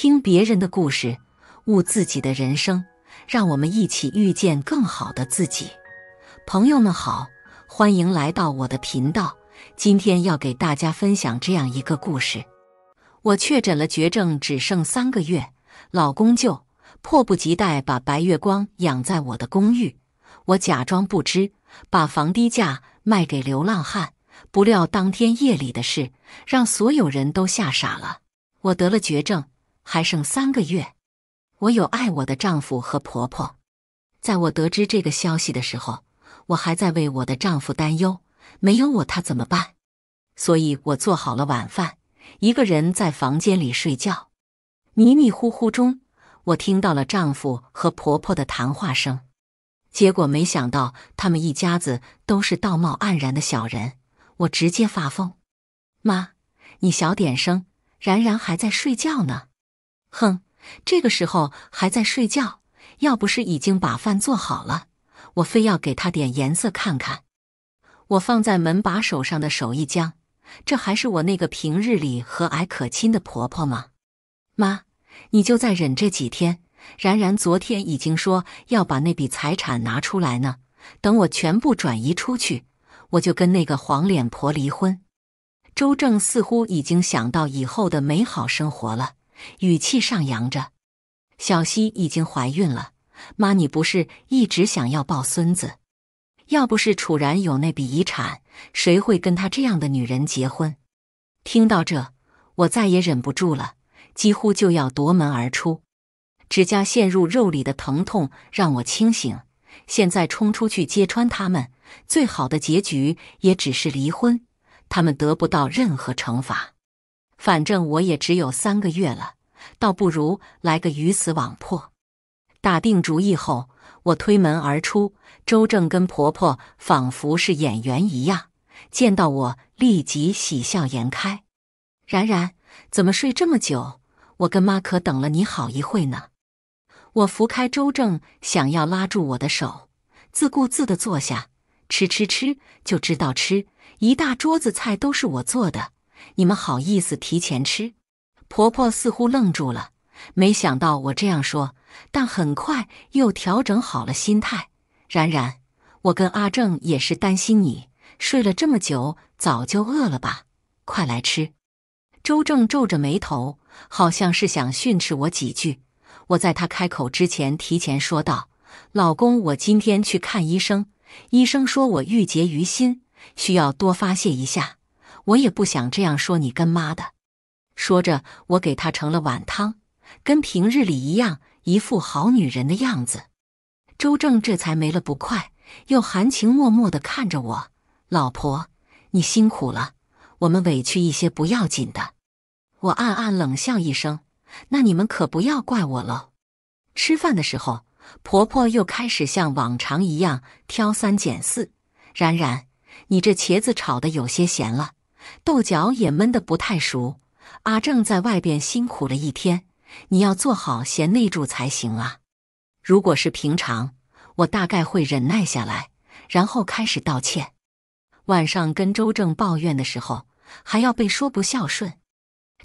听别人的故事，悟自己的人生，让我们一起遇见更好的自己。朋友们好，欢迎来到我的频道。今天要给大家分享这样一个故事：我确诊了绝症，只剩三个月，老公就迫不及待把白月光养在我的公寓。我假装不知，把房低价卖给流浪汉。不料当天夜里的事，让所有人都吓傻了。我得了绝症。还剩三个月，我有爱我的丈夫和婆婆。在我得知这个消息的时候，我还在为我的丈夫担忧：没有我，他怎么办？所以，我做好了晚饭，一个人在房间里睡觉。迷迷糊糊中，我听到了丈夫和婆婆的谈话声。结果，没想到他们一家子都是道貌岸然的小人，我直接发疯。妈，你小点声，然然还在睡觉呢。哼，这个时候还在睡觉，要不是已经把饭做好了，我非要给他点颜色看看。我放在门把手上的手一僵，这还是我那个平日里和蔼可亲的婆婆吗？妈，你就再忍这几天。然然昨天已经说要把那笔财产拿出来呢，等我全部转移出去，我就跟那个黄脸婆离婚。周正似乎已经想到以后的美好生活了。语气上扬着，小希已经怀孕了。妈，你不是一直想要抱孙子？要不是楚然有那笔遗产，谁会跟他这样的女人结婚？听到这，我再也忍不住了，几乎就要夺门而出。指甲陷入肉里的疼痛让我清醒。现在冲出去揭穿他们，最好的结局也只是离婚，他们得不到任何惩罚。反正我也只有三个月了，倒不如来个鱼死网破。打定主意后，我推门而出。周正跟婆婆仿佛是演员一样，见到我立即喜笑颜开。然然，怎么睡这么久？我跟妈可等了你好一会呢。我扶开周正，想要拉住我的手，自顾自地坐下，吃吃吃，就知道吃。一大桌子菜都是我做的。你们好意思提前吃？婆婆似乎愣住了，没想到我这样说，但很快又调整好了心态。然然，我跟阿正也是担心你，睡了这么久，早就饿了吧？快来吃。周正皱着眉头，好像是想训斥我几句。我在他开口之前提前说道：“老公，我今天去看医生，医生说我郁结于心，需要多发泄一下。”我也不想这样说你跟妈的，说着，我给她盛了碗汤，跟平日里一样，一副好女人的样子。周正这才没了不快，又含情脉脉地看着我：“老婆，你辛苦了，我们委屈一些不要紧的。”我暗暗冷笑一声：“那你们可不要怪我了。”吃饭的时候，婆婆又开始像往常一样挑三拣四：“冉冉，你这茄子炒的有些咸了。”豆角也焖得不太熟，阿正在外边辛苦了一天，你要做好贤内助才行啊！如果是平常，我大概会忍耐下来，然后开始道歉。晚上跟周正抱怨的时候，还要被说不孝顺。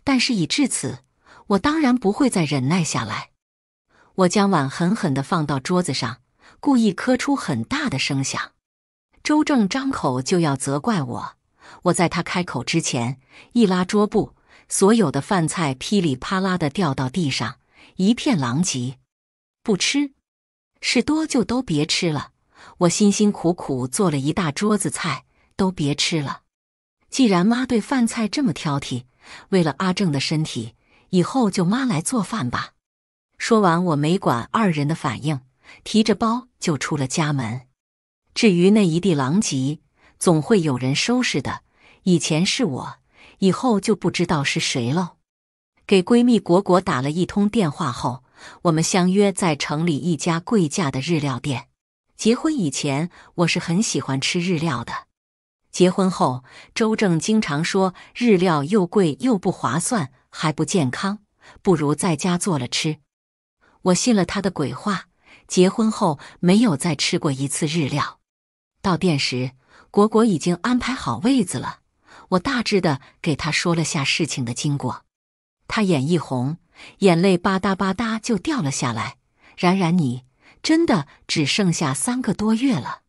但是已至此，我当然不会再忍耐下来。我将碗狠狠地放到桌子上，故意磕出很大的声响。周正张口就要责怪我。我在他开口之前，一拉桌布，所有的饭菜噼里啪啦的掉到地上，一片狼藉。不吃，是多就都别吃了。我辛辛苦苦做了一大桌子菜，都别吃了。既然妈对饭菜这么挑剔，为了阿正的身体，以后就妈来做饭吧。说完，我没管二人的反应，提着包就出了家门。至于那一地狼藉。总会有人收拾的。以前是我，以后就不知道是谁了。给闺蜜果果打了一通电话后，我们相约在城里一家贵价的日料店。结婚以前，我是很喜欢吃日料的。结婚后，周正经常说日料又贵又不划算，还不健康，不如在家做了吃。我信了他的鬼话，结婚后没有再吃过一次日料。到店时。果果已经安排好位子了，我大致的给他说了下事情的经过，他眼一红，眼泪吧嗒吧嗒就掉了下来。然然，你真的只剩下三个多月了。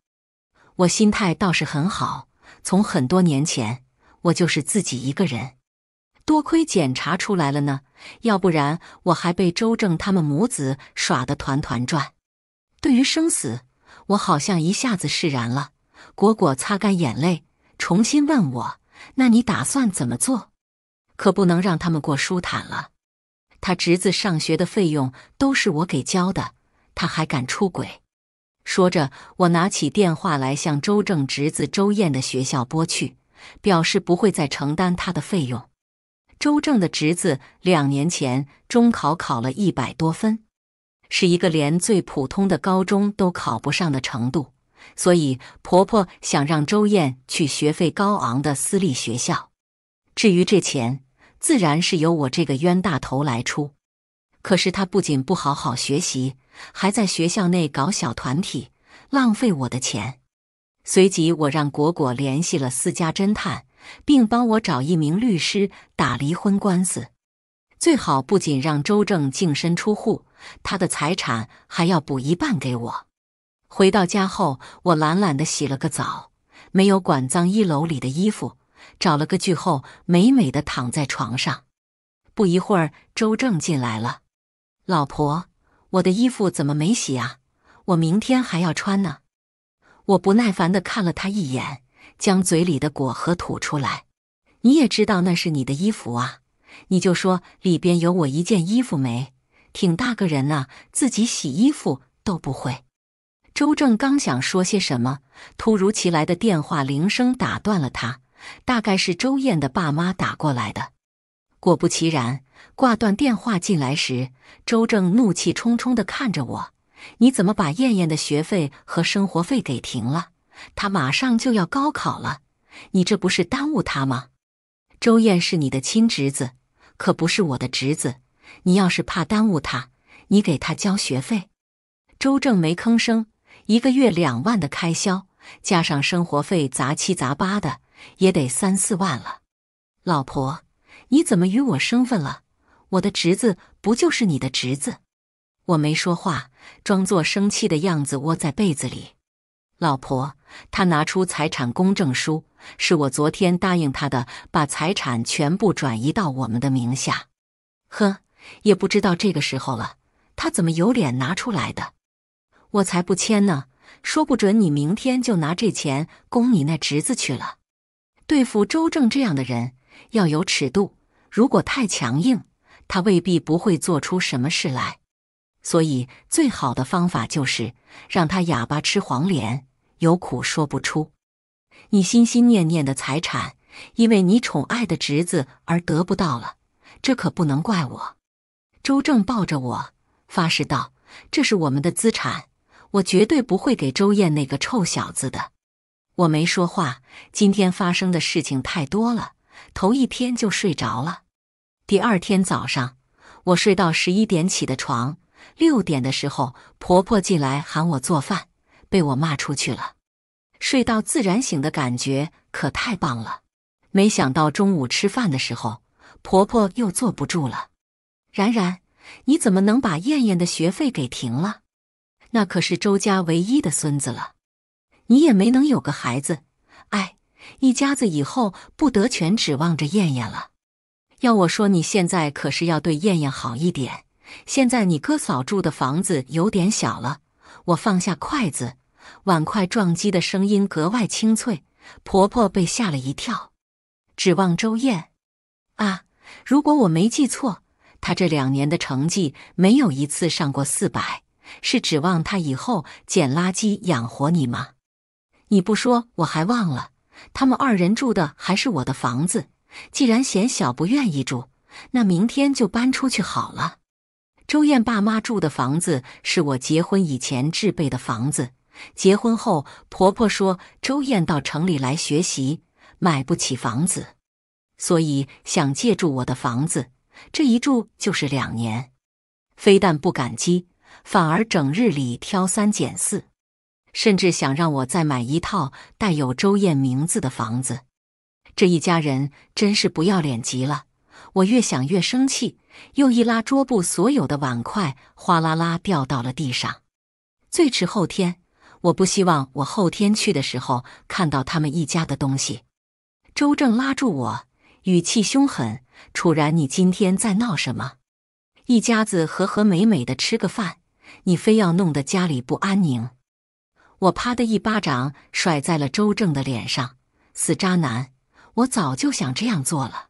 我心态倒是很好，从很多年前我就是自己一个人，多亏检查出来了呢，要不然我还被周正他们母子耍得团团转。对于生死，我好像一下子释然了。果果擦干眼泪，重新问我：“那你打算怎么做？可不能让他们过舒坦了。他侄子上学的费用都是我给交的，他还敢出轨？”说着，我拿起电话来向周正侄子周燕的学校拨去，表示不会再承担他的费用。周正的侄子两年前中考考了一百多分，是一个连最普通的高中都考不上的程度。所以，婆婆想让周燕去学费高昂的私立学校。至于这钱，自然是由我这个冤大头来出。可是她不仅不好好学习，还在学校内搞小团体，浪费我的钱。随即，我让果果联系了私家侦探，并帮我找一名律师打离婚官司。最好不仅让周正净身出户，他的财产还要补一半给我。回到家后，我懒懒的洗了个澡，没有管脏衣楼里的衣服，找了个句后美美的躺在床上。不一会儿，周正进来了：“老婆，我的衣服怎么没洗啊？我明天还要穿呢。”我不耐烦的看了他一眼，将嘴里的果核吐出来：“你也知道那是你的衣服啊，你就说里边有我一件衣服没？挺大个人呢，自己洗衣服都不会。”周正刚想说些什么，突如其来的电话铃声打断了他。大概是周燕的爸妈打过来的。果不其然，挂断电话进来时，周正怒气冲冲的看着我：“你怎么把燕燕的学费和生活费给停了？她马上就要高考了，你这不是耽误她吗？”周燕是你的亲侄子，可不是我的侄子。你要是怕耽误她，你给她交学费。周正没吭声。一个月两万的开销，加上生活费杂七杂八的，也得三四万了。老婆，你怎么与我生分了？我的侄子不就是你的侄子？我没说话，装作生气的样子，窝在被子里。老婆，他拿出财产公证书，是我昨天答应他的，把财产全部转移到我们的名下。呵，也不知道这个时候了，他怎么有脸拿出来的？我才不签呢！说不准你明天就拿这钱供你那侄子去了。对付周正这样的人要有尺度，如果太强硬，他未必不会做出什么事来。所以最好的方法就是让他哑巴吃黄连，有苦说不出。你心心念念的财产，因为你宠爱的侄子而得不到了，这可不能怪我。周正抱着我发誓道：“这是我们的资产。”我绝对不会给周燕那个臭小子的。我没说话。今天发生的事情太多了，头一天就睡着了。第二天早上，我睡到十一点起的床。六点的时候，婆婆进来喊我做饭，被我骂出去了。睡到自然醒的感觉可太棒了。没想到中午吃饭的时候，婆婆又坐不住了。然然，你怎么能把燕燕的学费给停了？那可是周家唯一的孙子了，你也没能有个孩子，哎，一家子以后不得全指望着燕燕了。要我说，你现在可是要对燕燕好一点。现在你哥嫂住的房子有点小了。我放下筷子，碗筷撞击的声音格外清脆，婆婆被吓了一跳。指望周燕啊？如果我没记错，她这两年的成绩没有一次上过四百。是指望他以后捡垃圾养活你吗？你不说我还忘了，他们二人住的还是我的房子。既然嫌小不愿意住，那明天就搬出去好了。周燕爸妈住的房子是我结婚以前置备的房子。结婚后，婆婆说周燕到城里来学习，买不起房子，所以想借住我的房子。这一住就是两年，非但不感激。反而整日里挑三拣四，甚至想让我再买一套带有周燕名字的房子。这一家人真是不要脸极了！我越想越生气，又一拉桌布，所有的碗筷哗啦啦掉到了地上。最迟后天，我不希望我后天去的时候看到他们一家的东西。周正拉住我，语气凶狠：“楚然，你今天在闹什么？一家子和和美美的吃个饭。”你非要弄得家里不安宁，我啪的一巴掌甩在了周正的脸上。死渣男，我早就想这样做了。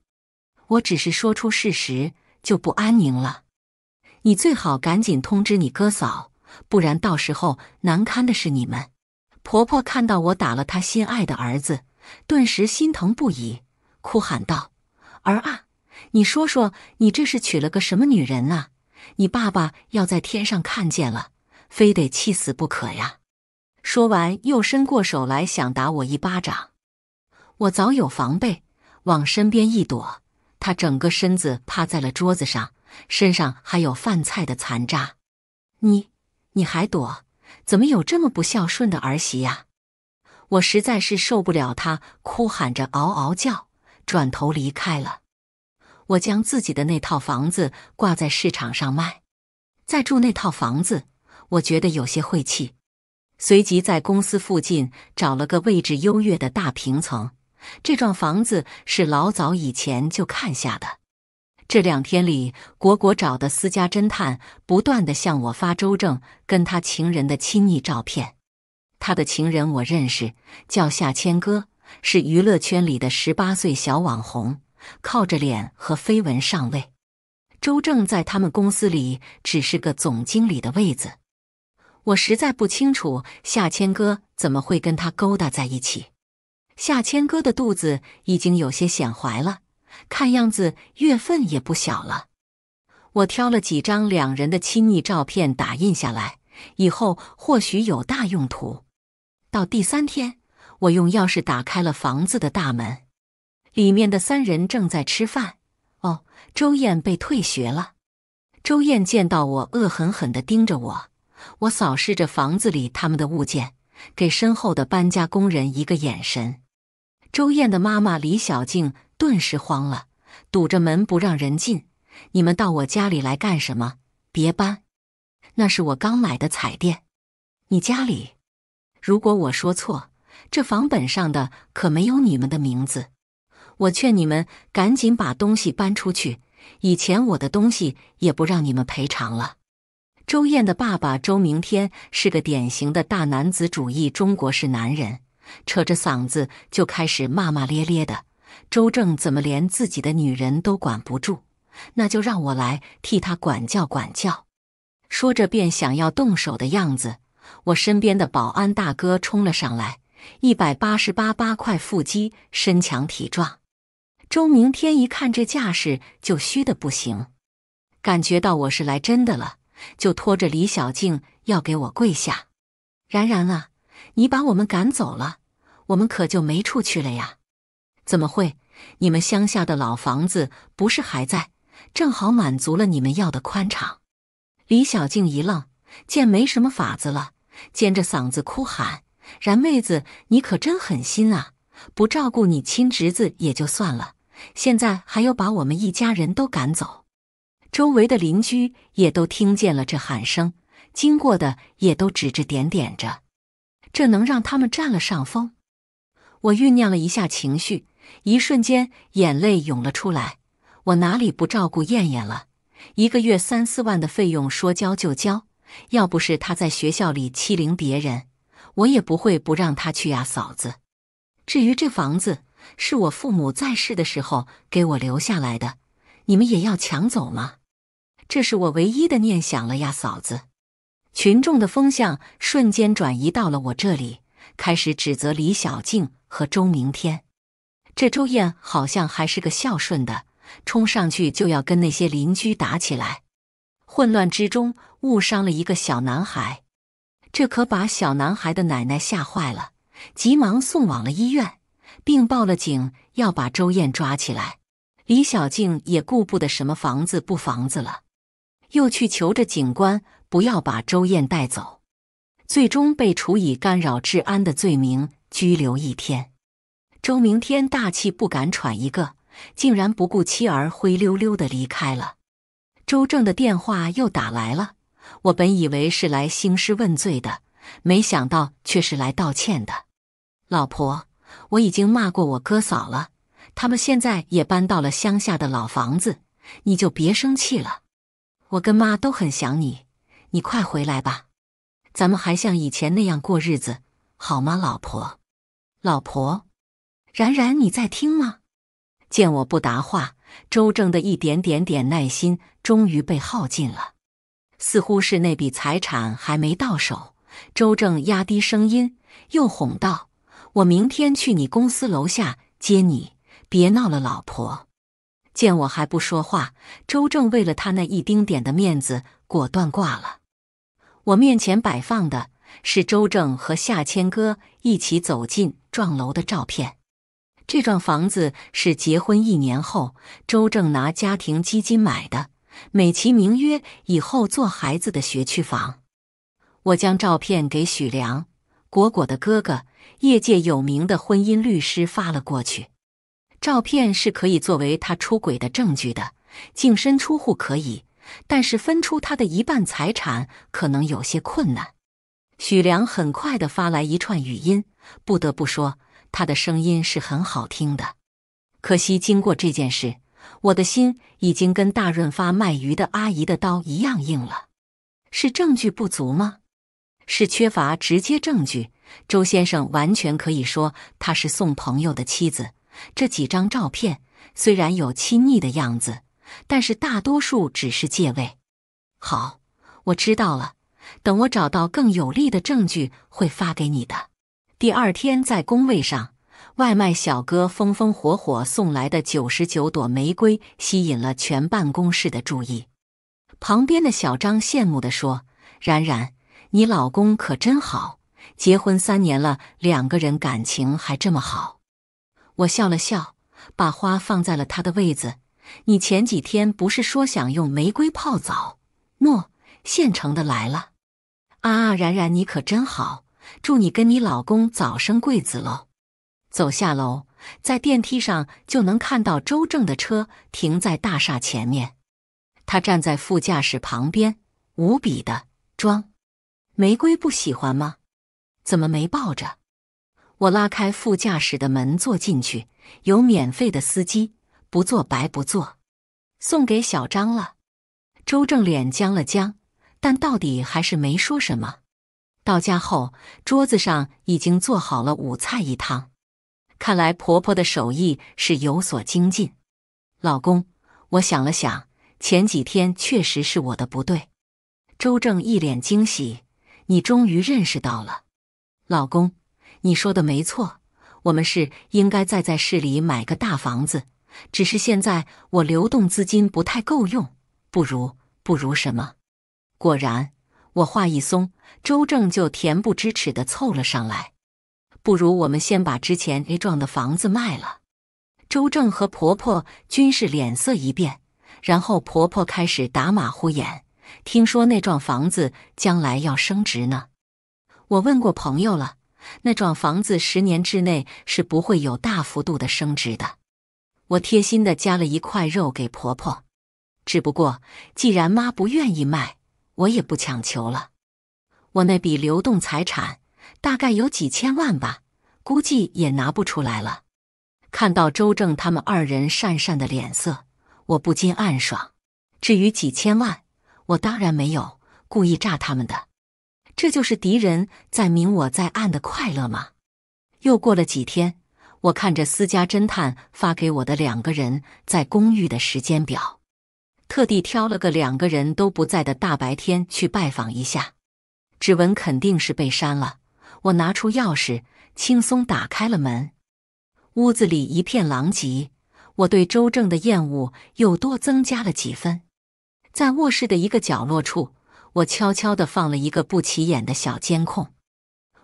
我只是说出事实就不安宁了。你最好赶紧通知你哥嫂，不然到时候难堪的是你们。婆婆看到我打了她心爱的儿子，顿时心疼不已，哭喊道：“儿啊，你说说，你这是娶了个什么女人啊？”你爸爸要在天上看见了，非得气死不可呀！说完，又伸过手来想打我一巴掌。我早有防备，往身边一躲。他整个身子趴在了桌子上，身上还有饭菜的残渣。你，你还躲？怎么有这么不孝顺的儿媳呀？我实在是受不了，他哭喊着嗷嗷叫，转头离开了。我将自己的那套房子挂在市场上卖，在住那套房子，我觉得有些晦气，随即在公司附近找了个位置优越的大平层。这幢房子是老早以前就看下的。这两天里，果果找的私家侦探不断的向我发周正跟他情人的亲昵照片，他的情人我认识，叫夏千歌，是娱乐圈里的十八岁小网红。靠着脸和绯闻上位，周正在他们公司里只是个总经理的位子。我实在不清楚夏千哥怎么会跟他勾搭在一起。夏千哥的肚子已经有些显怀了，看样子月份也不小了。我挑了几张两人的亲密照片打印下来，以后或许有大用途。到第三天，我用钥匙打开了房子的大门。里面的三人正在吃饭。哦，周燕被退学了。周燕见到我，恶狠狠地盯着我。我扫视着房子里他们的物件，给身后的搬家工人一个眼神。周燕的妈妈李小静顿时慌了，堵着门不让人进。你们到我家里来干什么？别搬，那是我刚买的彩电。你家里？如果我说错，这房本上的可没有你们的名字。我劝你们赶紧把东西搬出去。以前我的东西也不让你们赔偿了。周燕的爸爸周明天是个典型的大男子主义中国式男人，扯着嗓子就开始骂骂咧咧的。周正怎么连自己的女人都管不住？那就让我来替他管教管教。说着便想要动手的样子，我身边的保安大哥冲了上来，一百八十八八块腹肌，身强体壮。周明天一看这架势就虚的不行，感觉到我是来真的了，就拖着李小静要给我跪下。然然啊，你把我们赶走了，我们可就没处去了呀！怎么会？你们乡下的老房子不是还在？正好满足了你们要的宽敞。李小静一愣，见没什么法子了，尖着嗓子哭喊：“然妹子，你可真狠心啊！不照顾你亲侄子也就算了。”现在还要把我们一家人都赶走，周围的邻居也都听见了这喊声，经过的也都指指点点着，这能让他们占了上风？我酝酿了一下情绪，一瞬间眼泪涌了出来。我哪里不照顾燕燕了？一个月三四万的费用说交就交，要不是他在学校里欺凌别人，我也不会不让他去呀，嫂子。至于这房子。是我父母在世的时候给我留下来的，你们也要抢走吗？这是我唯一的念想了呀，嫂子！群众的风向瞬间转移到了我这里，开始指责李小静和周明天。这周燕好像还是个孝顺的，冲上去就要跟那些邻居打起来。混乱之中误伤了一个小男孩，这可把小男孩的奶奶吓坏了，急忙送往了医院。并报了警，要把周燕抓起来。李小静也顾不得什么房子不房子了，又去求着警官不要把周燕带走。最终被处以干扰治安的罪名，拘留一天。周明天大气不敢喘一个，竟然不顾妻儿，灰溜溜的离开了。周正的电话又打来了，我本以为是来兴师问罪的，没想到却是来道歉的，老婆。我已经骂过我哥嫂了，他们现在也搬到了乡下的老房子，你就别生气了。我跟妈都很想你，你快回来吧，咱们还像以前那样过日子，好吗，老婆？老婆，然然你在听吗？见我不答话，周正的一点点点耐心终于被耗尽了。似乎是那笔财产还没到手，周正压低声音又哄道。我明天去你公司楼下接你，别闹了，老婆。见我还不说话，周正为了他那一丁点的面子，果断挂了。我面前摆放的是周正和夏千哥一起走进幢楼的照片。这幢房子是结婚一年后，周正拿家庭基金买的，美其名曰以后做孩子的学区房。我将照片给许良果果的哥哥。业界有名的婚姻律师发了过去，照片是可以作为他出轨的证据的，净身出户可以，但是分出他的一半财产可能有些困难。许良很快的发来一串语音，不得不说，他的声音是很好听的。可惜经过这件事，我的心已经跟大润发卖鱼的阿姨的刀一样硬了。是证据不足吗？是缺乏直接证据。周先生完全可以说他是送朋友的妻子。这几张照片虽然有亲昵的样子，但是大多数只是借位。好，我知道了。等我找到更有利的证据，会发给你的。第二天，在工位上，外卖小哥风风火火送来的九十九朵玫瑰吸引了全办公室的注意。旁边的小张羡慕地说：“冉冉，你老公可真好。”结婚三年了，两个人感情还这么好，我笑了笑，把花放在了他的位子。你前几天不是说想用玫瑰泡澡？诺，现成的来了。啊啊，然然你可真好，祝你跟你老公早生贵子喽！走下楼，在电梯上就能看到周正的车停在大厦前面，他站在副驾驶旁边，无比的装。玫瑰不喜欢吗？怎么没抱着？我拉开副驾驶的门坐进去，有免费的司机，不坐白不坐，送给小张了。周正脸僵了僵，但到底还是没说什么。到家后，桌子上已经做好了五菜一汤，看来婆婆的手艺是有所精进。老公，我想了想，前几天确实是我的不对。周正一脸惊喜：“你终于认识到了。”老公，你说的没错，我们是应该再在市里买个大房子。只是现在我流动资金不太够用，不如不如什么？果然，我话一松，周正就恬不知耻的凑了上来。不如我们先把之前那幢的房子卖了。周正和婆婆均是脸色一变，然后婆婆开始打马虎眼。听说那幢房子将来要升值呢。我问过朋友了，那幢房子十年之内是不会有大幅度的升值的。我贴心的加了一块肉给婆婆，只不过既然妈不愿意卖，我也不强求了。我那笔流动财产大概有几千万吧，估计也拿不出来了。看到周正他们二人讪讪的脸色，我不禁暗爽。至于几千万，我当然没有故意诈他们的。这就是敌人在明我在暗的快乐吗？又过了几天，我看着私家侦探发给我的两个人在公寓的时间表，特地挑了个两个人都不在的大白天去拜访一下。指纹肯定是被删了，我拿出钥匙，轻松打开了门。屋子里一片狼藉，我对周正的厌恶又多增加了几分。在卧室的一个角落处。我悄悄地放了一个不起眼的小监控。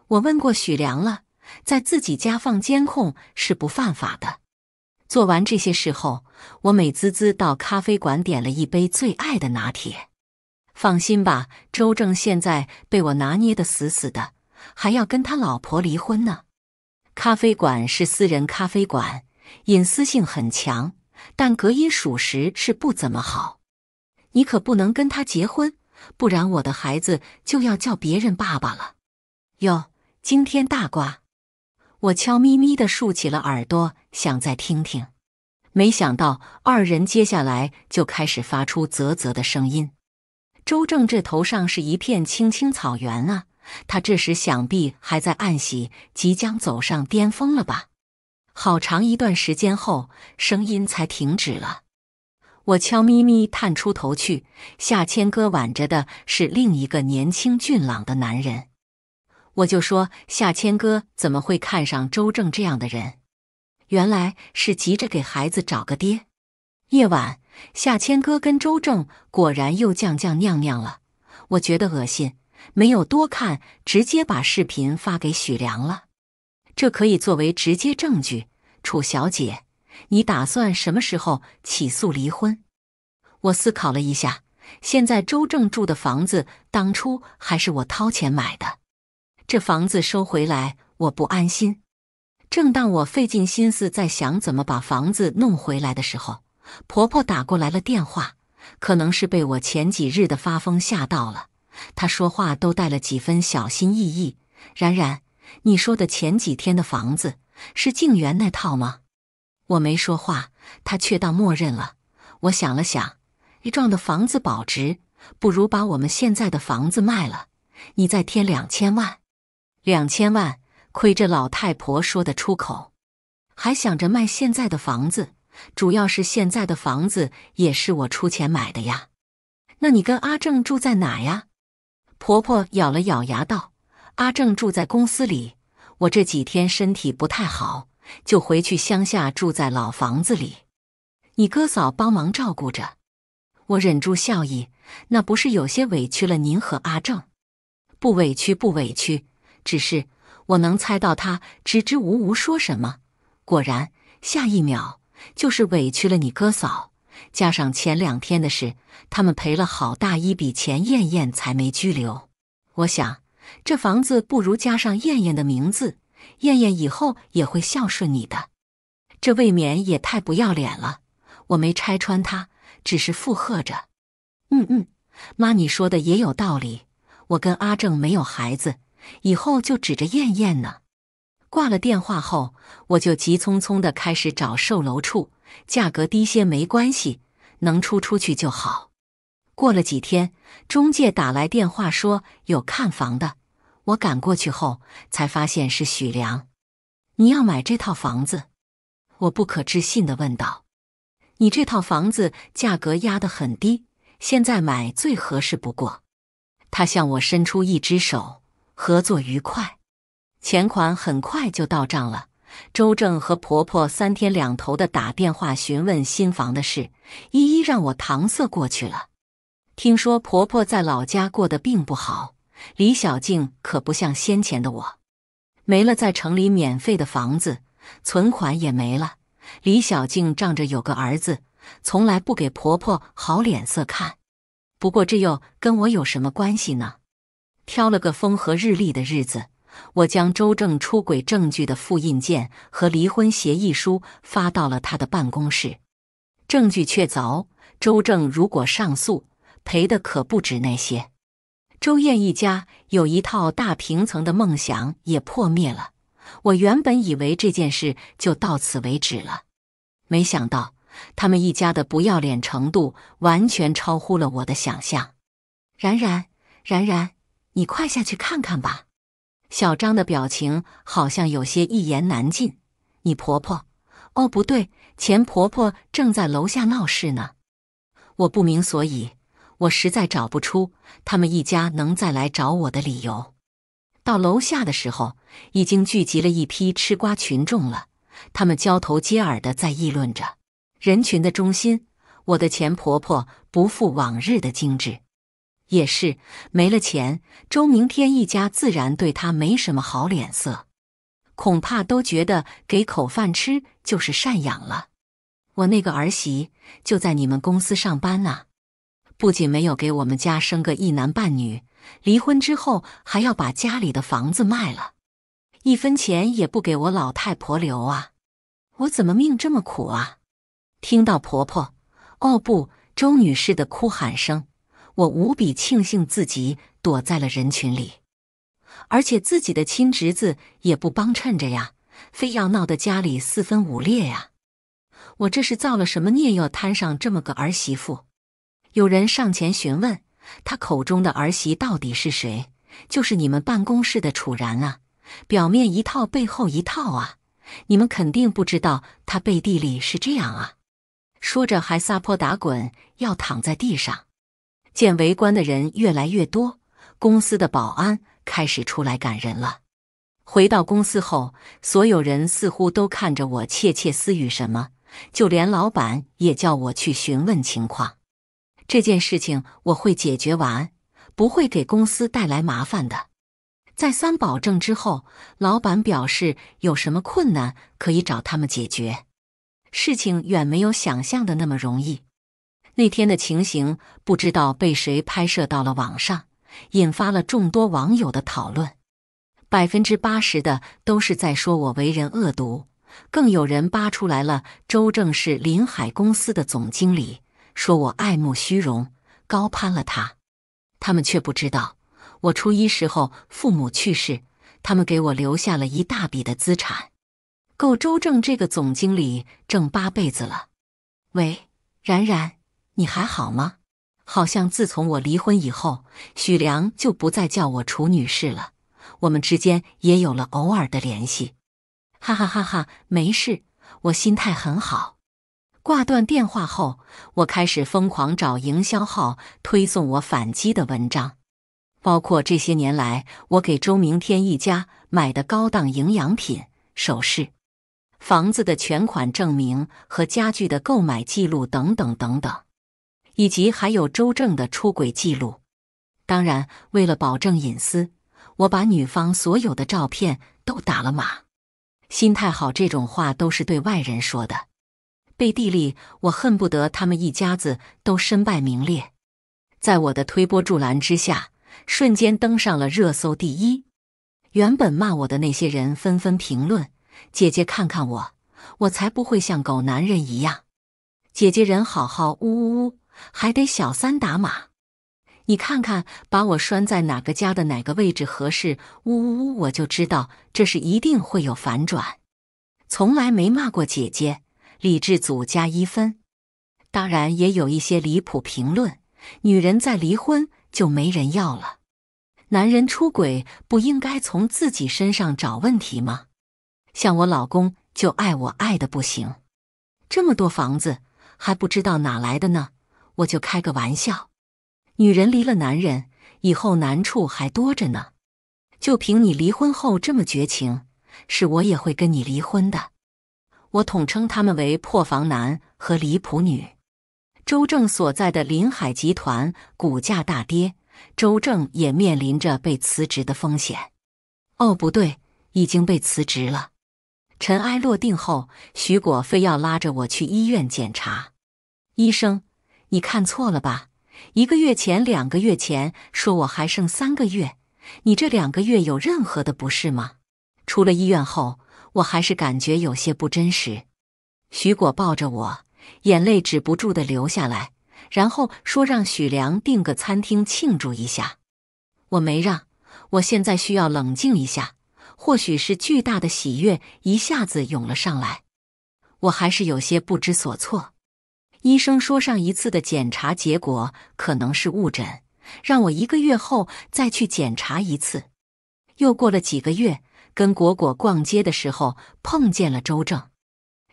我问过许良了，在自己家放监控是不犯法的。做完这些事后，我美滋滋到咖啡馆点了一杯最爱的拿铁。放心吧，周正现在被我拿捏得死死的，还要跟他老婆离婚呢。咖啡馆是私人咖啡馆，隐私性很强，但隔音属实是不怎么好。你可不能跟他结婚。不然我的孩子就要叫别人爸爸了，哟，惊天大瓜！我悄咪咪地竖起了耳朵，想再听听。没想到二人接下来就开始发出啧啧的声音。周正这头上是一片青青草原啊，他这时想必还在暗喜，即将走上巅峰了吧？好长一段时间后，声音才停止了。我悄咪咪探出头去，夏千哥挽着的是另一个年轻俊朗的男人。我就说夏千哥怎么会看上周正这样的人？原来是急着给孩子找个爹。夜晚，夏千哥跟周正果然又酱酱酿酿了。我觉得恶心，没有多看，直接把视频发给许良了。这可以作为直接证据，楚小姐。你打算什么时候起诉离婚？我思考了一下，现在周正住的房子，当初还是我掏钱买的，这房子收回来我不安心。正当我费尽心思在想怎么把房子弄回来的时候，婆婆打过来了电话，可能是被我前几日的发疯吓到了，她说话都带了几分小心翼翼。然然，你说的前几天的房子是静园那套吗？我没说话，他却当默认了。我想了想，一幢的房子保值，不如把我们现在的房子卖了，你再添两千万。两千万，亏这老太婆说得出口，还想着卖现在的房子，主要是现在的房子也是我出钱买的呀。那你跟阿正住在哪呀？婆婆咬了咬牙道：“阿正住在公司里，我这几天身体不太好。”就回去乡下住在老房子里，你哥嫂帮忙照顾着。我忍住笑意，那不是有些委屈了您和阿正？不委屈，不委屈，只是我能猜到他支支吾吾说什么。果然，下一秒就是委屈了你哥嫂。加上前两天的事，他们赔了好大一笔钱，燕燕才没拘留。我想，这房子不如加上燕燕的名字。燕燕以后也会孝顺你的，这未免也太不要脸了。我没拆穿他，只是附和着。嗯嗯，妈，你说的也有道理。我跟阿正没有孩子，以后就指着燕燕呢。挂了电话后，我就急匆匆地开始找售楼处。价格低些没关系，能出出去就好。过了几天，中介打来电话说有看房的。我赶过去后，才发现是许良。你要买这套房子？我不可置信地问道。你这套房子价格压得很低，现在买最合适不过。他向我伸出一只手，合作愉快。钱款很快就到账了。周正和婆婆三天两头的打电话询问新房的事，一一让我搪塞过去了。听说婆婆在老家过得并不好。李小静可不像先前的我，没了在城里免费的房子，存款也没了。李小静仗着有个儿子，从来不给婆婆好脸色看。不过这又跟我有什么关系呢？挑了个风和日丽的日子，我将周正出轨证据的复印件和离婚协议书发到了他的办公室。证据确凿，周正如果上诉，赔的可不止那些。周燕一家有一套大平层的梦想也破灭了。我原本以为这件事就到此为止了，没想到他们一家的不要脸程度完全超乎了我的想象。然然，然然，你快下去看看吧。小张的表情好像有些一言难尽。你婆婆？哦，不对，前婆婆正在楼下闹事呢。我不明所以。我实在找不出他们一家能再来找我的理由。到楼下的时候，已经聚集了一批吃瓜群众了，他们交头接耳的在议论着。人群的中心，我的前婆婆不复往日的精致，也是没了钱。周明天一家自然对她没什么好脸色，恐怕都觉得给口饭吃就是赡养了。我那个儿媳就在你们公司上班啊。不仅没有给我们家生个一男半女，离婚之后还要把家里的房子卖了，一分钱也不给我老太婆留啊！我怎么命这么苦啊？听到婆婆……哦不，周女士的哭喊声，我无比庆幸自己躲在了人群里，而且自己的亲侄子也不帮衬着呀，非要闹得家里四分五裂呀！我这是造了什么孽，要摊上这么个儿媳妇？有人上前询问，他口中的儿媳到底是谁？就是你们办公室的楚然啊！表面一套，背后一套啊！你们肯定不知道他背地里是这样啊！说着还撒泼打滚，要躺在地上。见围观的人越来越多，公司的保安开始出来赶人了。回到公司后，所有人似乎都看着我窃窃私语什么，就连老板也叫我去询问情况。这件事情我会解决完，不会给公司带来麻烦的。再三保证之后，老板表示有什么困难可以找他们解决。事情远没有想象的那么容易。那天的情形不知道被谁拍摄到了网上，引发了众多网友的讨论。百分之八十的都是在说我为人恶毒，更有人扒出来了周正是林海公司的总经理。说我爱慕虚荣，高攀了他，他们却不知道，我初一时候父母去世，他们给我留下了一大笔的资产，够周正这个总经理挣八辈子了。喂，然然，你还好吗？好像自从我离婚以后，许良就不再叫我楚女士了，我们之间也有了偶尔的联系。哈哈哈哈，没事，我心态很好。挂断电话后，我开始疯狂找营销号推送我反击的文章，包括这些年来我给周明天一家买的高档营养品、首饰、房子的全款证明和家具的购买记录等等等等，以及还有周正的出轨记录。当然，为了保证隐私，我把女方所有的照片都打了码。心态好这种话都是对外人说的。背地里，我恨不得他们一家子都身败名裂。在我的推波助澜之下，瞬间登上了热搜第一。原本骂我的那些人纷纷评论：“姐姐，看看我，我才不会像狗男人一样。”“姐姐人好好。”“呜呜呜，还得小三打码。”“你看看，把我拴在哪个家的哪个位置合适？”“呜呜呜，我就知道这是一定会有反转。”从来没骂过姐姐。理智组加一分，当然也有一些离谱评论。女人再离婚就没人要了，男人出轨不应该从自己身上找问题吗？像我老公就爱我爱的不行，这么多房子还不知道哪来的呢。我就开个玩笑，女人离了男人以后难处还多着呢。就凭你离婚后这么绝情，是我也会跟你离婚的。我统称他们为破防男和离谱女。周正所在的林海集团股价大跌，周正也面临着被辞职的风险。哦，不对，已经被辞职了。尘埃落定后，徐果非要拉着我去医院检查。医生，你看错了吧？一个月前、两个月前说我还剩三个月，你这两个月有任何的不适吗？出了医院后。我还是感觉有些不真实。徐果抱着我，眼泪止不住的流下来，然后说：“让许良订个餐厅庆祝一下。”我没让，我现在需要冷静一下。或许是巨大的喜悦一下子涌了上来，我还是有些不知所措。医生说，上一次的检查结果可能是误诊，让我一个月后再去检查一次。又过了几个月。跟果果逛街的时候碰见了周正，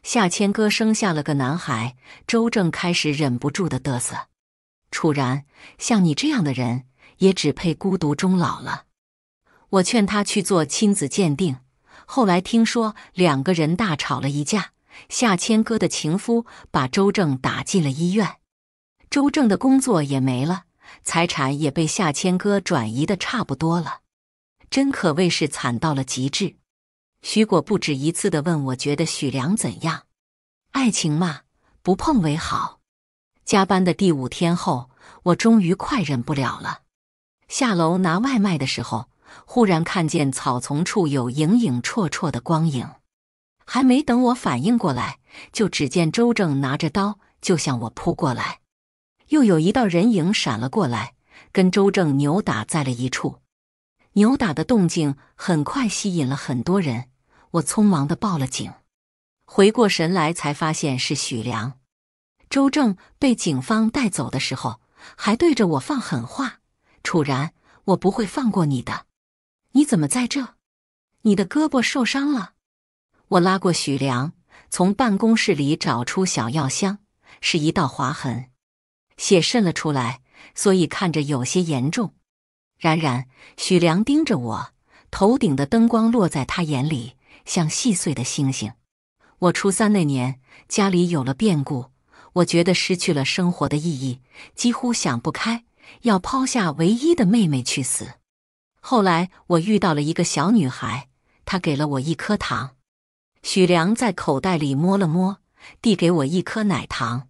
夏千哥生下了个男孩，周正开始忍不住的嘚瑟。楚然，像你这样的人也只配孤独终老了。我劝他去做亲子鉴定，后来听说两个人大吵了一架，夏千哥的情夫把周正打进了医院，周正的工作也没了，财产也被夏千哥转移的差不多了。真可谓是惨到了极致。徐果不止一次的问，我觉得许良怎样？爱情嘛，不碰为好。加班的第五天后，我终于快忍不了了。下楼拿外卖的时候，忽然看见草丛处有影影绰绰的光影。还没等我反应过来，就只见周正拿着刀就向我扑过来。又有一道人影闪了过来，跟周正扭打在了一处。扭打的动静很快吸引了很多人，我匆忙的报了警。回过神来才发现是许良、周正被警方带走的时候，还对着我放狠话：“楚然，我不会放过你的！”你怎么在这？你的胳膊受伤了？我拉过许良，从办公室里找出小药箱，是一道划痕，血渗了出来，所以看着有些严重。然然，许良盯着我，头顶的灯光落在他眼里，像细碎的星星。我初三那年，家里有了变故，我觉得失去了生活的意义，几乎想不开，要抛下唯一的妹妹去死。后来，我遇到了一个小女孩，她给了我一颗糖。许良在口袋里摸了摸，递给我一颗奶糖。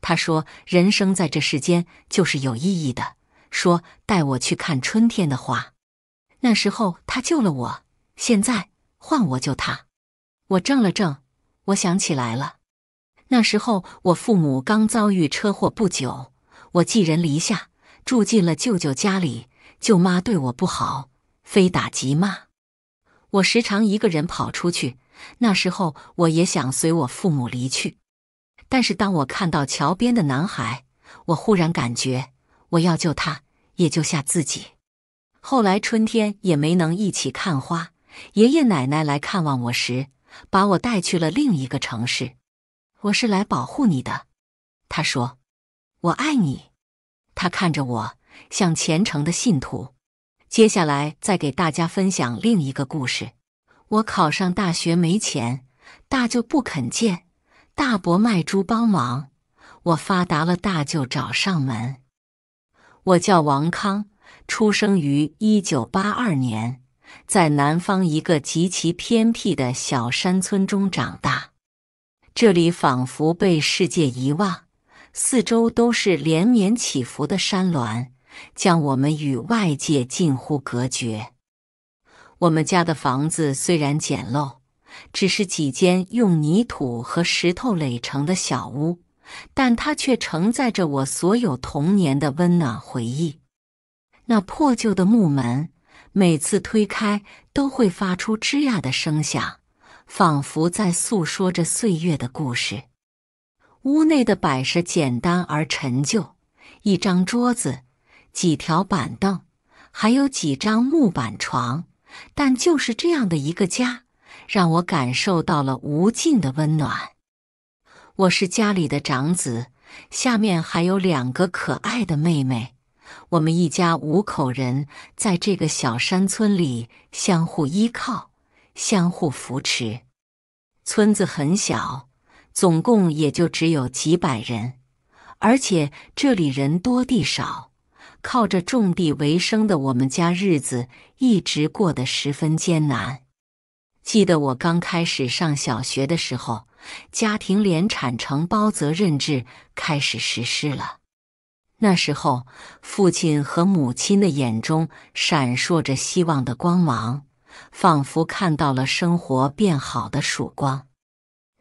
他说：“人生在这世间就是有意义的。”说带我去看春天的花，那时候他救了我，现在换我救他。我怔了怔，我想起来了，那时候我父母刚遭遇车祸不久，我寄人篱下，住进了舅舅家里，舅妈对我不好，非打即骂。我时常一个人跑出去，那时候我也想随我父母离去，但是当我看到桥边的男孩，我忽然感觉我要救他。也就下自己。后来春天也没能一起看花。爷爷奶奶来看望我时，把我带去了另一个城市。我是来保护你的，他说：“我爱你。”他看着我，像虔诚的信徒。接下来再给大家分享另一个故事。我考上大学没钱，大舅不肯见，大伯卖猪帮忙。我发达了，大舅找上门。我叫王康，出生于一九八二年，在南方一个极其偏僻的小山村中长大。这里仿佛被世界遗忘，四周都是连绵起伏的山峦，将我们与外界近乎隔绝。我们家的房子虽然简陋，只是几间用泥土和石头垒成的小屋。但它却承载着我所有童年的温暖回忆。那破旧的木门，每次推开都会发出吱呀的声响，仿佛在诉说着岁月的故事。屋内的摆设简单而陈旧，一张桌子、几条板凳，还有几张木板床。但就是这样的一个家，让我感受到了无尽的温暖。我是家里的长子，下面还有两个可爱的妹妹。我们一家五口人在这个小山村里相互依靠、相互扶持。村子很小，总共也就只有几百人，而且这里人多地少，靠着种地为生的我们家日子一直过得十分艰难。记得我刚开始上小学的时候。家庭联产承包责任制开始实施了。那时候，父亲和母亲的眼中闪烁着希望的光芒，仿佛看到了生活变好的曙光。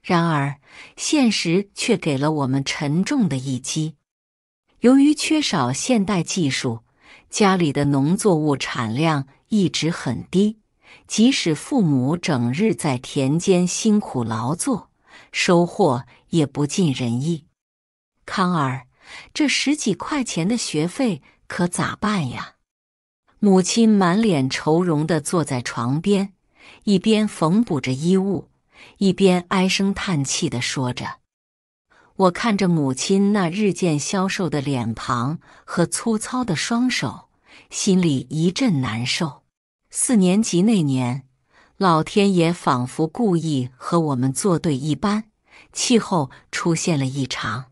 然而，现实却给了我们沉重的一击。由于缺少现代技术，家里的农作物产量一直很低，即使父母整日在田间辛苦劳作。收获也不尽人意，康儿，这十几块钱的学费可咋办呀？母亲满脸愁容的坐在床边，一边缝补着衣物，一边唉声叹气的说着。我看着母亲那日渐消瘦的脸庞和粗糙的双手，心里一阵难受。四年级那年。老天爷仿佛故意和我们作对一般，气候出现了异常。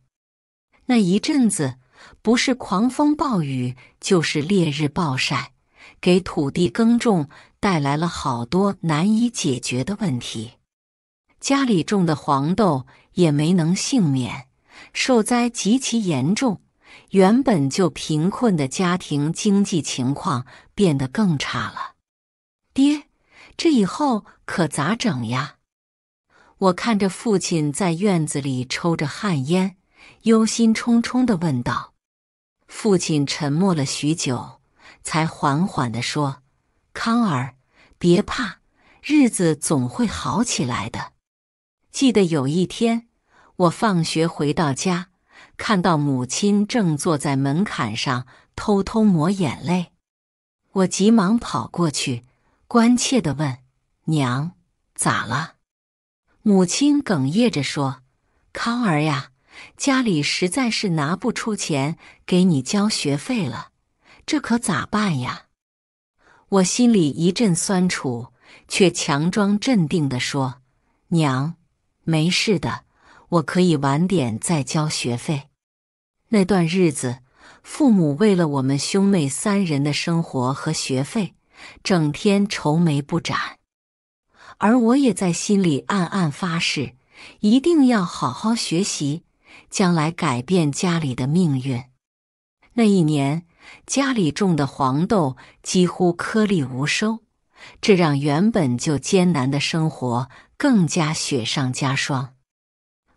那一阵子，不是狂风暴雨，就是烈日暴晒，给土地耕种带来了好多难以解决的问题。家里种的黄豆也没能幸免，受灾极其严重。原本就贫困的家庭经济情况变得更差了，爹。这以后可咋整呀？我看着父亲在院子里抽着旱烟，忧心忡忡地问道。父亲沉默了许久，才缓缓地说：“康儿，别怕，日子总会好起来的。”记得有一天，我放学回到家，看到母亲正坐在门槛上偷偷抹眼泪，我急忙跑过去。关切的问：“娘，咋了？”母亲哽咽着说：“康儿呀，家里实在是拿不出钱给你交学费了，这可咋办呀？”我心里一阵酸楚，却强装镇定的说：“娘，没事的，我可以晚点再交学费。”那段日子，父母为了我们兄妹三人的生活和学费。整天愁眉不展，而我也在心里暗暗发誓，一定要好好学习，将来改变家里的命运。那一年，家里种的黄豆几乎颗粒无收，这让原本就艰难的生活更加雪上加霜。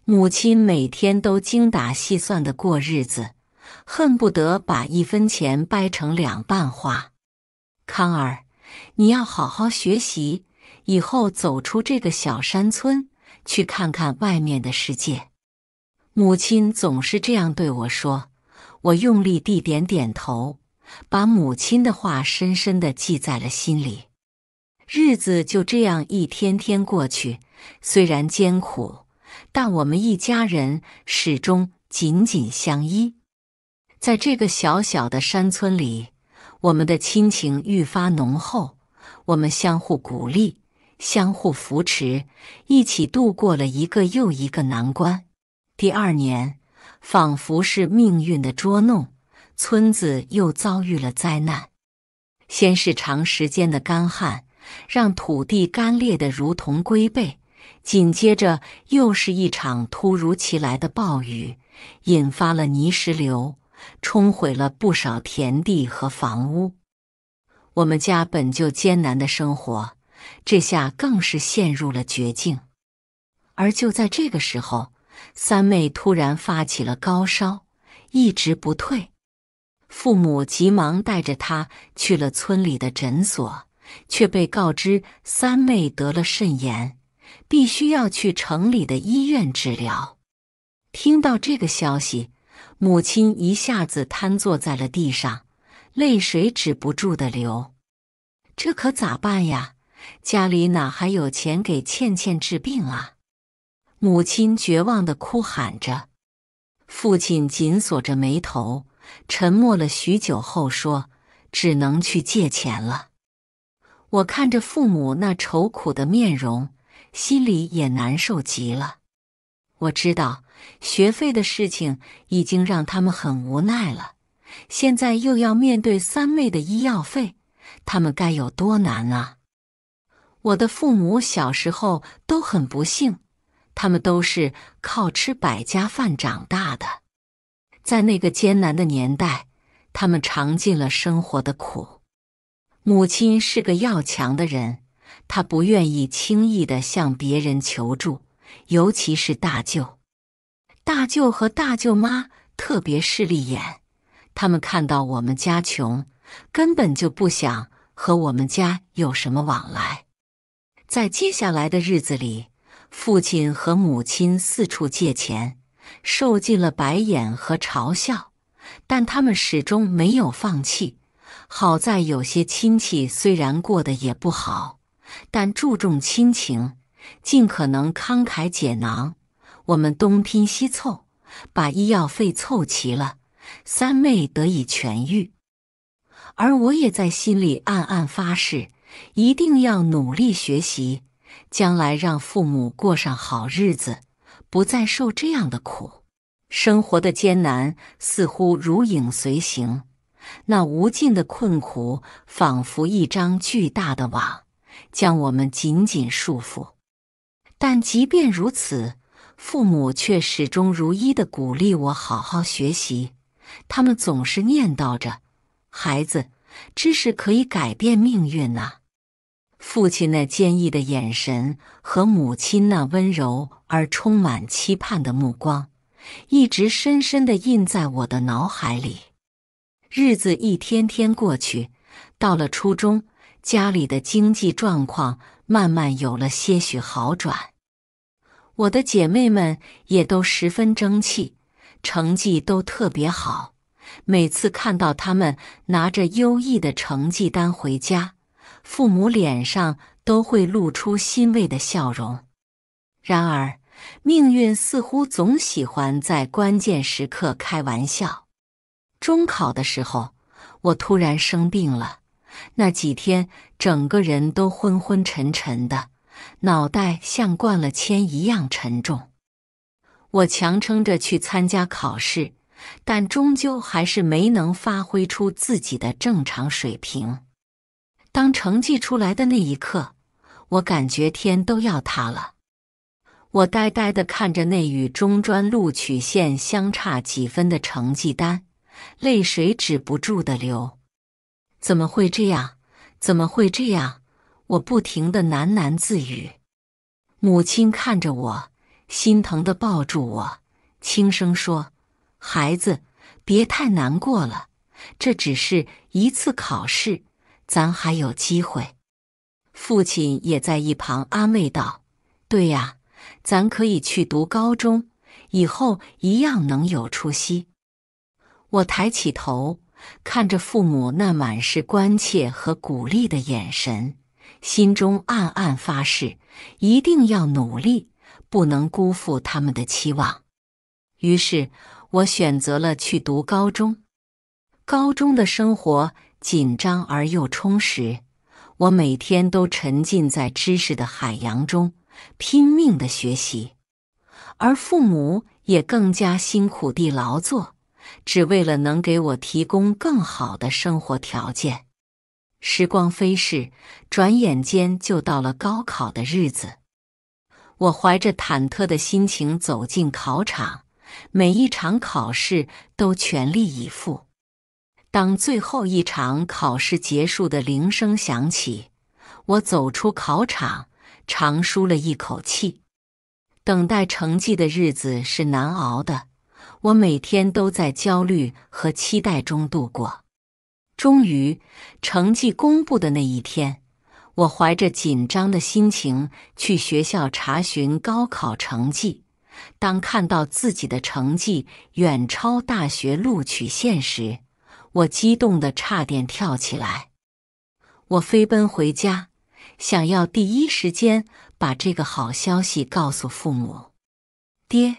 母亲每天都精打细算的过日子，恨不得把一分钱掰成两半花。康儿，你要好好学习，以后走出这个小山村，去看看外面的世界。母亲总是这样对我说。我用力地点点头，把母亲的话深深地记在了心里。日子就这样一天天过去，虽然艰苦，但我们一家人始终紧紧相依，在这个小小的山村里。我们的亲情愈发浓厚，我们相互鼓励，相互扶持，一起度过了一个又一个难关。第二年，仿佛是命运的捉弄，村子又遭遇了灾难。先是长时间的干旱，让土地干裂的如同龟背，紧接着又是一场突如其来的暴雨，引发了泥石流。冲毁了不少田地和房屋，我们家本就艰难的生活，这下更是陷入了绝境。而就在这个时候，三妹突然发起了高烧，一直不退。父母急忙带着她去了村里的诊所，却被告知三妹得了肾炎，必须要去城里的医院治疗。听到这个消息。母亲一下子瘫坐在了地上，泪水止不住的流。这可咋办呀？家里哪还有钱给倩倩治病啊？母亲绝望的哭喊着。父亲紧锁着眉头，沉默了许久后说：“只能去借钱了。”我看着父母那愁苦的面容，心里也难受极了。我知道。学费的事情已经让他们很无奈了，现在又要面对三妹的医药费，他们该有多难啊！我的父母小时候都很不幸，他们都是靠吃百家饭长大的。在那个艰难的年代，他们尝尽了生活的苦。母亲是个要强的人，她不愿意轻易的向别人求助，尤其是大舅。大舅和大舅妈特别势利眼，他们看到我们家穷，根本就不想和我们家有什么往来。在接下来的日子里，父亲和母亲四处借钱，受尽了白眼和嘲笑，但他们始终没有放弃。好在有些亲戚虽然过得也不好，但注重亲情，尽可能慷慨解囊。我们东拼西凑，把医药费凑齐了，三妹得以痊愈，而我也在心里暗暗发誓，一定要努力学习，将来让父母过上好日子，不再受这样的苦。生活的艰难似乎如影随形，那无尽的困苦仿佛一张巨大的网，将我们紧紧束缚。但即便如此。父母却始终如一的鼓励我好好学习，他们总是念叨着：“孩子，知识可以改变命运呐。”父亲那坚毅的眼神和母亲那温柔而充满期盼的目光，一直深深的印在我的脑海里。日子一天天过去，到了初中，家里的经济状况慢慢有了些许好转。我的姐妹们也都十分争气，成绩都特别好。每次看到他们拿着优异的成绩单回家，父母脸上都会露出欣慰的笑容。然而，命运似乎总喜欢在关键时刻开玩笑。中考的时候，我突然生病了，那几天整个人都昏昏沉沉的。脑袋像灌了铅一样沉重，我强撑着去参加考试，但终究还是没能发挥出自己的正常水平。当成绩出来的那一刻，我感觉天都要塌了。我呆呆地看着那与中专录取线相差几分的成绩单，泪水止不住的流。怎么会这样？怎么会这样？我不停的喃喃自语，母亲看着我，心疼的抱住我，轻声说：“孩子，别太难过了，这只是一次考试，咱还有机会。”父亲也在一旁安慰道：“对呀，咱可以去读高中，以后一样能有出息。”我抬起头，看着父母那满是关切和鼓励的眼神。心中暗暗发誓，一定要努力，不能辜负他们的期望。于是，我选择了去读高中。高中的生活紧张而又充实，我每天都沉浸在知识的海洋中，拼命的学习。而父母也更加辛苦地劳作，只为了能给我提供更好的生活条件。时光飞逝，转眼间就到了高考的日子。我怀着忐忑的心情走进考场，每一场考试都全力以赴。当最后一场考试结束的铃声响起，我走出考场，长舒了一口气。等待成绩的日子是难熬的，我每天都在焦虑和期待中度过。终于，成绩公布的那一天，我怀着紧张的心情去学校查询高考成绩。当看到自己的成绩远超大学录取线时，我激动的差点跳起来。我飞奔回家，想要第一时间把这个好消息告诉父母。爹，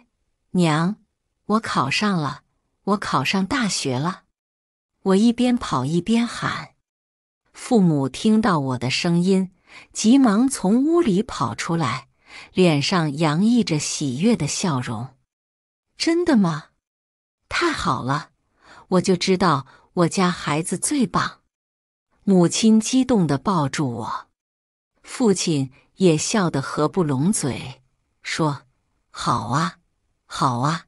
娘，我考上了，我考上大学了。我一边跑一边喊，父母听到我的声音，急忙从屋里跑出来，脸上洋溢着喜悦的笑容。真的吗？太好了！我就知道我家孩子最棒。母亲激动地抱住我，父亲也笑得合不拢嘴，说：“好啊，好啊，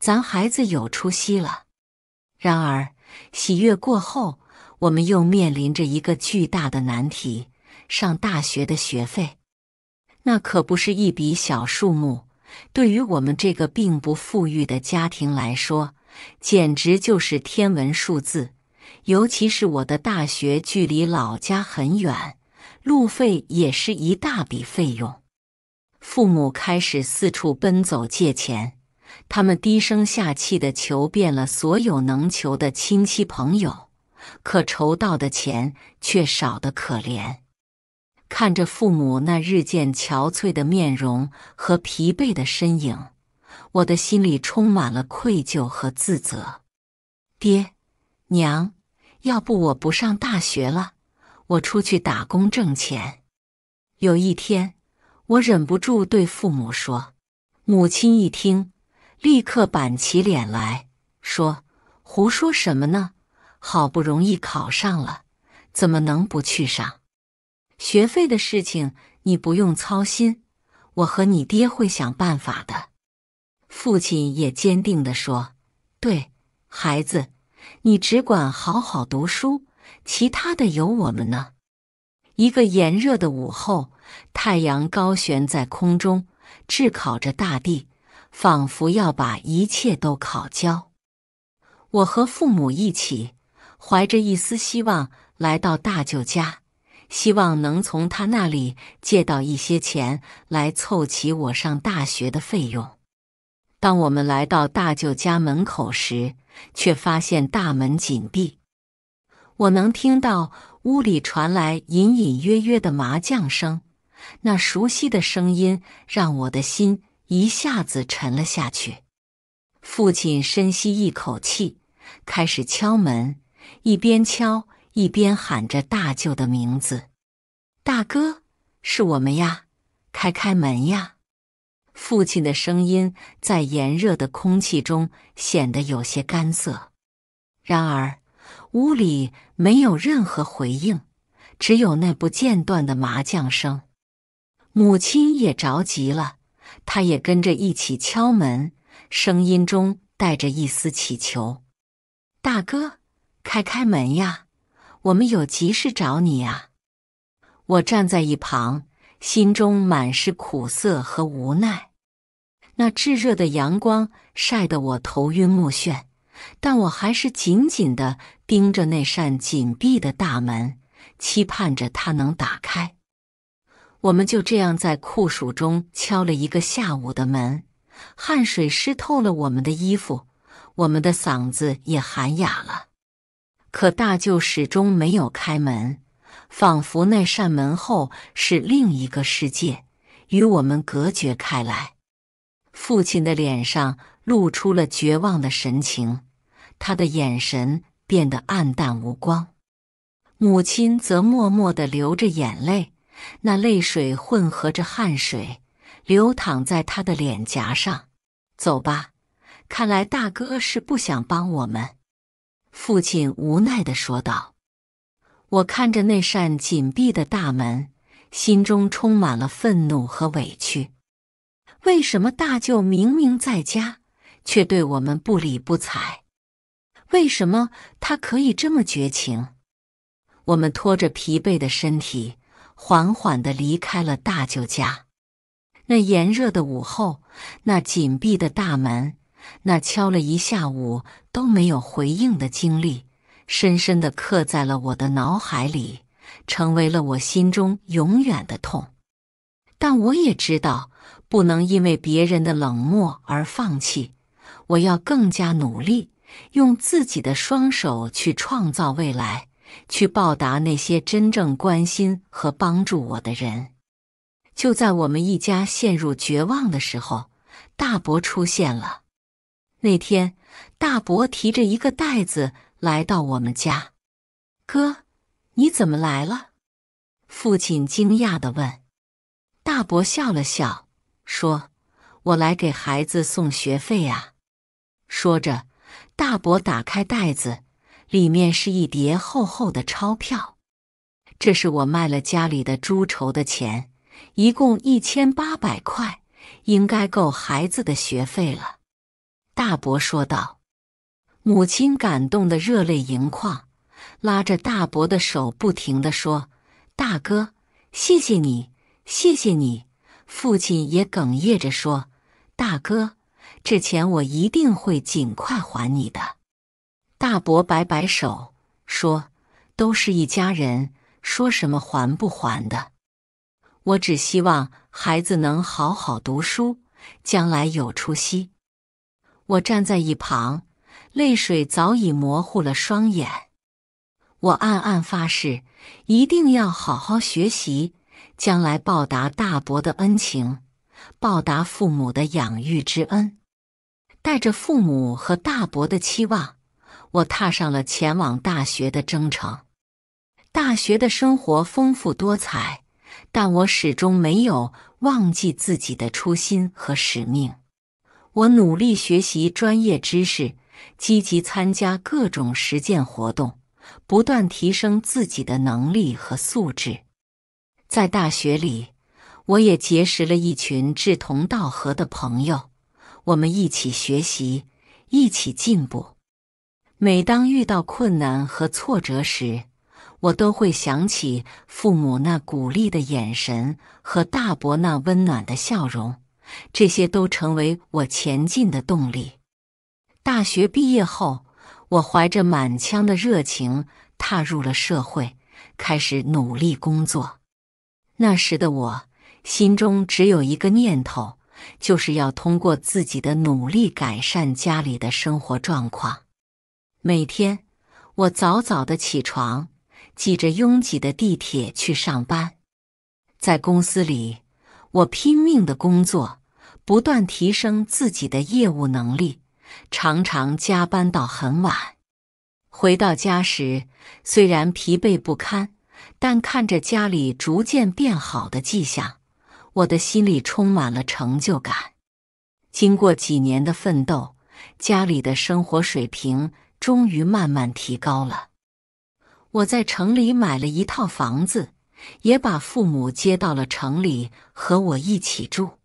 咱孩子有出息了。”然而。喜悦过后，我们又面临着一个巨大的难题——上大学的学费。那可不是一笔小数目，对于我们这个并不富裕的家庭来说，简直就是天文数字。尤其是我的大学距离老家很远，路费也是一大笔费用。父母开始四处奔走借钱。他们低声下气的求遍了所有能求的亲戚朋友，可筹到的钱却少得可怜。看着父母那日渐憔悴的面容和疲惫的身影，我的心里充满了愧疚和自责。爹，娘，要不我不上大学了，我出去打工挣钱。有一天，我忍不住对父母说：“母亲一听。”立刻板起脸来说：“胡说什么呢？好不容易考上了，怎么能不去上？学费的事情你不用操心，我和你爹会想办法的。”父亲也坚定的说：“对，孩子，你只管好好读书，其他的有我们呢。”一个炎热的午后，太阳高悬在空中，炙烤着大地。仿佛要把一切都烤焦。我和父母一起，怀着一丝希望来到大舅家，希望能从他那里借到一些钱来凑齐我上大学的费用。当我们来到大舅家门口时，却发现大门紧闭。我能听到屋里传来隐隐约约的麻将声，那熟悉的声音让我的心。一下子沉了下去。父亲深吸一口气，开始敲门，一边敲一边喊着大舅的名字：“大哥，是我们呀，开开门呀！”父亲的声音在炎热的空气中显得有些干涩。然而，屋里没有任何回应，只有那不间断的麻将声。母亲也着急了。他也跟着一起敲门，声音中带着一丝乞求：“大哥，开开门呀，我们有急事找你啊！”我站在一旁，心中满是苦涩和无奈。那炙热的阳光晒得我头晕目眩，但我还是紧紧的盯着那扇紧闭的大门，期盼着它能打开。我们就这样在酷暑中敲了一个下午的门，汗水湿透了我们的衣服，我们的嗓子也喊哑了。可大舅始终没有开门，仿佛那扇门后是另一个世界，与我们隔绝开来。父亲的脸上露出了绝望的神情，他的眼神变得暗淡无光。母亲则默默地流着眼泪。那泪水混合着汗水，流淌在他的脸颊上。走吧，看来大哥是不想帮我们。”父亲无奈的说道。我看着那扇紧闭的大门，心中充满了愤怒和委屈。为什么大舅明明在家，却对我们不理不睬？为什么他可以这么绝情？我们拖着疲惫的身体。缓缓地离开了大舅家。那炎热的午后，那紧闭的大门，那敲了一下午都没有回应的经历，深深地刻在了我的脑海里，成为了我心中永远的痛。但我也知道，不能因为别人的冷漠而放弃，我要更加努力，用自己的双手去创造未来。去报答那些真正关心和帮助我的人。就在我们一家陷入绝望的时候，大伯出现了。那天，大伯提着一个袋子来到我们家。“哥，你怎么来了？”父亲惊讶的问。大伯笑了笑，说：“我来给孩子送学费啊。”说着，大伯打开袋子。里面是一叠厚厚的钞票，这是我卖了家里的猪筹的钱，一共一千八百块，应该够孩子的学费了。大伯说道。母亲感动得热泪盈眶，拉着大伯的手，不停的说：“大哥，谢谢你，谢谢你。”父亲也哽咽着说：“大哥，这钱我一定会尽快还你的。”大伯摆摆手说：“都是一家人，说什么还不还的？我只希望孩子能好好读书，将来有出息。”我站在一旁，泪水早已模糊了双眼。我暗暗发誓，一定要好好学习，将来报答大伯的恩情，报答父母的养育之恩，带着父母和大伯的期望。我踏上了前往大学的征程，大学的生活丰富多彩，但我始终没有忘记自己的初心和使命。我努力学习专业知识，积极参加各种实践活动，不断提升自己的能力和素质。在大学里，我也结识了一群志同道合的朋友，我们一起学习，一起进步。每当遇到困难和挫折时，我都会想起父母那鼓励的眼神和大伯那温暖的笑容，这些都成为我前进的动力。大学毕业后，我怀着满腔的热情踏入了社会，开始努力工作。那时的我心中只有一个念头，就是要通过自己的努力改善家里的生活状况。每天，我早早的起床，挤着拥挤的地铁去上班。在公司里，我拼命的工作，不断提升自己的业务能力，常常加班到很晚。回到家时，虽然疲惫不堪，但看着家里逐渐变好的迹象，我的心里充满了成就感。经过几年的奋斗，家里的生活水平。终于慢慢提高了。我在城里买了一套房子，也把父母接到了城里和我一起住。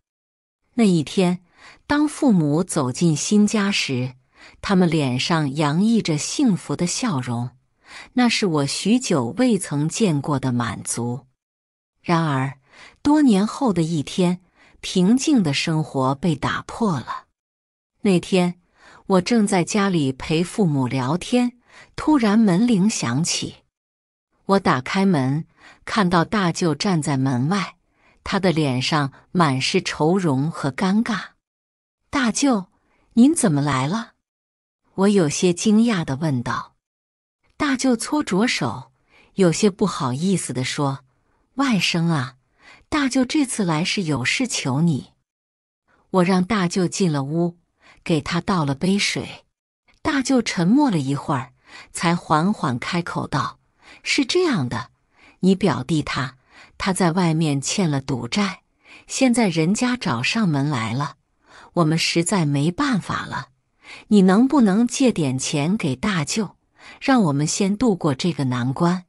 那一天，当父母走进新家时，他们脸上洋溢着幸福的笑容，那是我许久未曾见过的满足。然而，多年后的一天，平静的生活被打破了。那天。我正在家里陪父母聊天，突然门铃响起。我打开门，看到大舅站在门外，他的脸上满是愁容和尴尬。大舅，您怎么来了？我有些惊讶的问道。大舅搓着手，有些不好意思的说：“外甥啊，大舅这次来是有事求你。”我让大舅进了屋。给他倒了杯水，大舅沉默了一会儿，才缓缓开口道：“是这样的，你表弟他他在外面欠了赌债，现在人家找上门来了，我们实在没办法了，你能不能借点钱给大舅，让我们先度过这个难关？”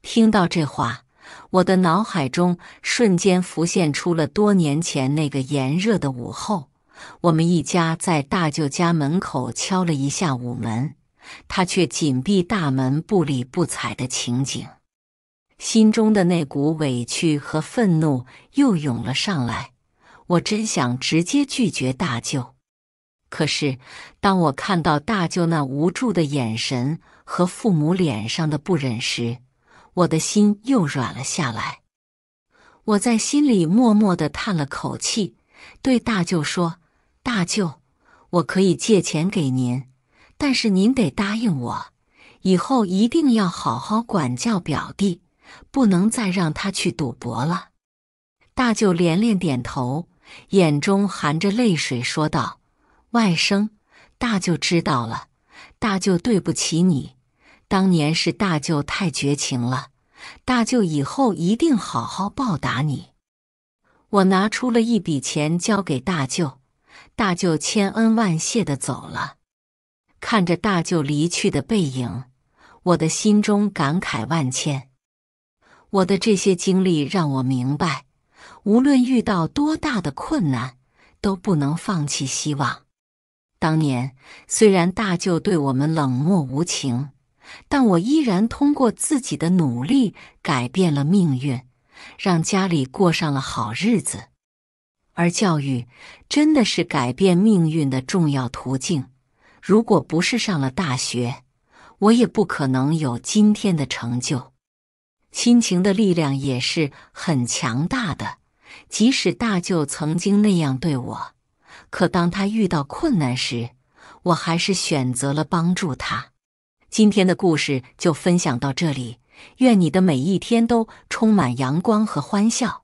听到这话，我的脑海中瞬间浮现出了多年前那个炎热的午后。我们一家在大舅家门口敲了一下午门，他却紧闭大门不理不睬的情景，心中的那股委屈和愤怒又涌了上来。我真想直接拒绝大舅，可是当我看到大舅那无助的眼神和父母脸上的不忍时，我的心又软了下来。我在心里默默的叹了口气，对大舅说。大舅，我可以借钱给您，但是您得答应我，以后一定要好好管教表弟，不能再让他去赌博了。大舅连连点头，眼中含着泪水说道：“外甥，大舅知道了，大舅对不起你，当年是大舅太绝情了，大舅以后一定好好报答你。”我拿出了一笔钱交给大舅。大舅千恩万谢的走了，看着大舅离去的背影，我的心中感慨万千。我的这些经历让我明白，无论遇到多大的困难，都不能放弃希望。当年虽然大舅对我们冷漠无情，但我依然通过自己的努力改变了命运，让家里过上了好日子。而教育真的是改变命运的重要途径。如果不是上了大学，我也不可能有今天的成就。亲情的力量也是很强大的。即使大舅曾经那样对我，可当他遇到困难时，我还是选择了帮助他。今天的故事就分享到这里。愿你的每一天都充满阳光和欢笑。